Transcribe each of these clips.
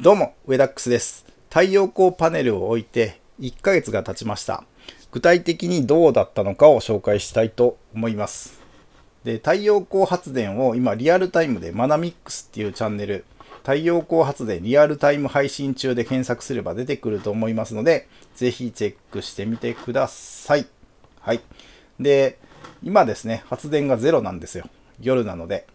どうも、ウェダックスです。太陽光パネルを置いて1ヶ月が経ちました。具体的にどうだったのかを紹介したいと思います。で、太陽光発電を今リアルタイムでマナミックスっていうチャンネル、太陽光発電リアルタイム配信中で検索すれば出てくると思いますので、ぜひチェックしてみてください。はい。で、今ですね、発電がゼロなんですよ。夜なので。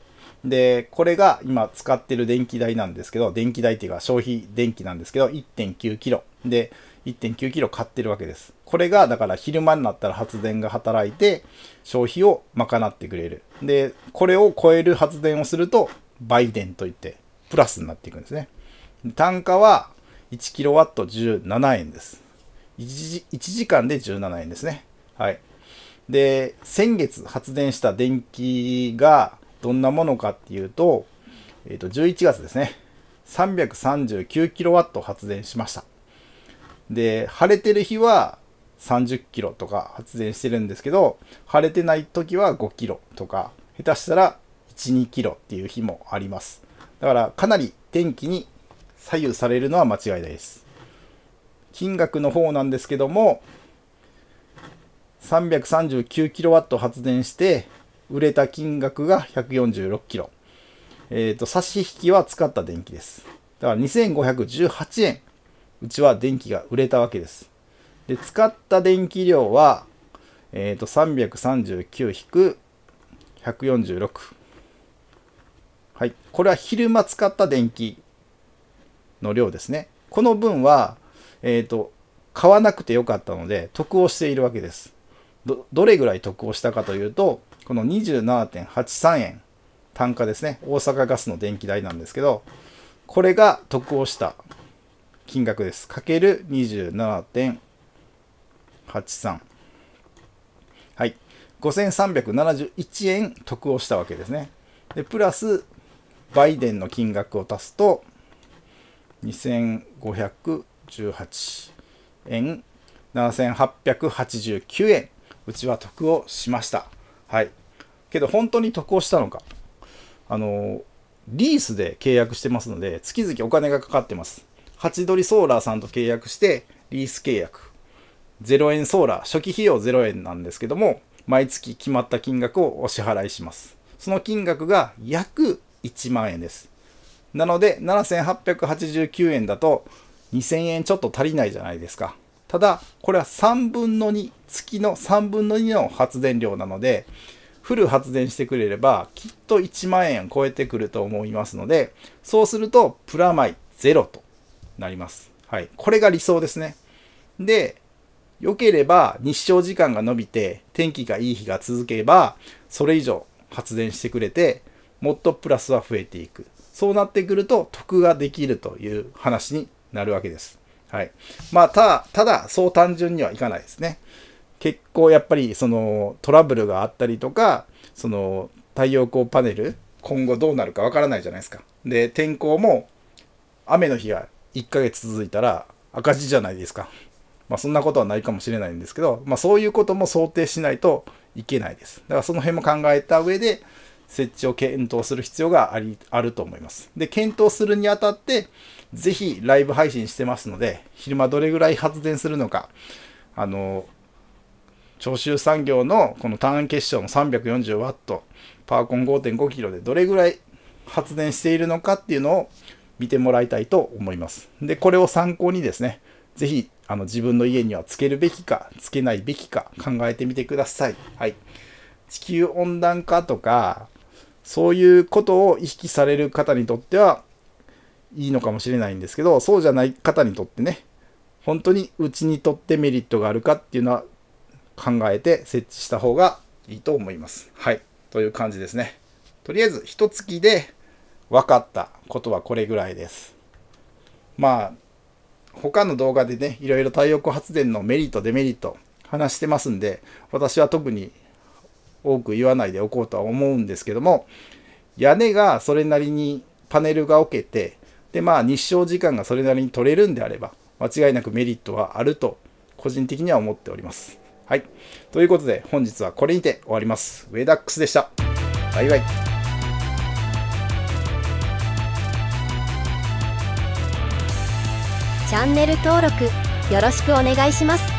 で、これが今使ってる電気代なんですけど、電気代っていうか消費電気なんですけど、1.9キロ。で、1.9キロ買ってるわけです。これが、だから昼間になったら発電が働いて、消費を賄ってくれる。で、これを超える発電をすると、売電といって、プラスになっていくんですね。単価は1ット1 7円です。1, 1時間で17円ですね。はい。で、先月発電した電気が、どんなものかっていうと、えっ、ー、と、11月ですね。339kW 発電しました。で、晴れてる日は30キロとか発電してるんですけど、晴れてない時は5キロとか、下手したら1、2キロっていう日もあります。だからかなり天気に左右されるのは間違いないです。金額の方なんですけども、339kW 発電して売れた金額が146キロ。えっ、ー、と、差し引きは使った電気です。だから2518円、うちは電気が売れたわけです。で、使った電気量は、えっ、ー、と、339引く146。はい。これは昼間使った電気の量ですね。この分は、えっ、ー、と、買わなくてよかったので、得をしているわけです。ど、どれぐらい得をしたかというと、この27.83円単価ですね、大阪ガスの電気代なんですけど、これが得をした金額です。かける27.83。はい。5371円得をしたわけですね。で、プラス、バイデンの金額を足すと、2518円、7889円、うちは得をしました。はい。けど本当に得をしたのか。あの、リースで契約してますので、月々お金がかかってます。ハチドリソーラーさんと契約して、リース契約。0円ソーラー、初期費用0円なんですけども、毎月決まった金額をお支払いします。その金額が約1万円です。なので、7889円だと2000円ちょっと足りないじゃないですか。ただ、これは3分の2、月の3分の2の発電量なので、フル発電してくれれば、きっと1万円超えてくると思いますので、そうすると、プラマイロとなります。はい。これが理想ですね。で、良ければ日照時間が伸びて、天気がいい日が続けば、それ以上発電してくれて、もっとプラスは増えていく。そうなってくると、得ができるという話になるわけです。はい。まあ、た、ただ、そう単純にはいかないですね。結構やっぱり、その、トラブルがあったりとか、その、太陽光パネル、今後どうなるかわからないじゃないですか。で、天候も、雨の日が1ヶ月続いたら赤字じゃないですか。まあ、そんなことはないかもしれないんですけど、まあ、そういうことも想定しないといけないです。だからその辺も考えた上で、設置を検討する必要がありあると思います。で、検討するにあたって、ぜひライブ配信してますので、昼間どれぐらい発電するのか、あの、長州産業のこのターン結晶の 340W、パーコン 5.5kg でどれぐらい発電しているのかっていうのを見てもらいたいと思います。で、これを参考にですね、ぜひあの自分の家にはつけるべきか、つけないべきか考えてみてください。はい。地球温暖化とか、そういうことを意識される方にとってはいいのかもしれないんですけど、そうじゃない方にとってね、本当にうちにとってメリットがあるかっていうのは考えて設置した方がいいと思います。はい。という感じですね。とりあえず、一月で分かったことはこれぐらいです。まあ、他の動画でね、いろいろ太陽光発電のメリット、デメリット話してますんで、私は特に多く言わないでおこうとは思うんですけども、屋根がそれなりにパネルが置けて、で、まあ日照時間がそれなりに取れるんであれば、間違いなくメリットはあると、個人的には思っております。はい。ということで、本日はこれにて終わります。ウェダックスでした。バイバイ。チャンネル登録よろしくお願いします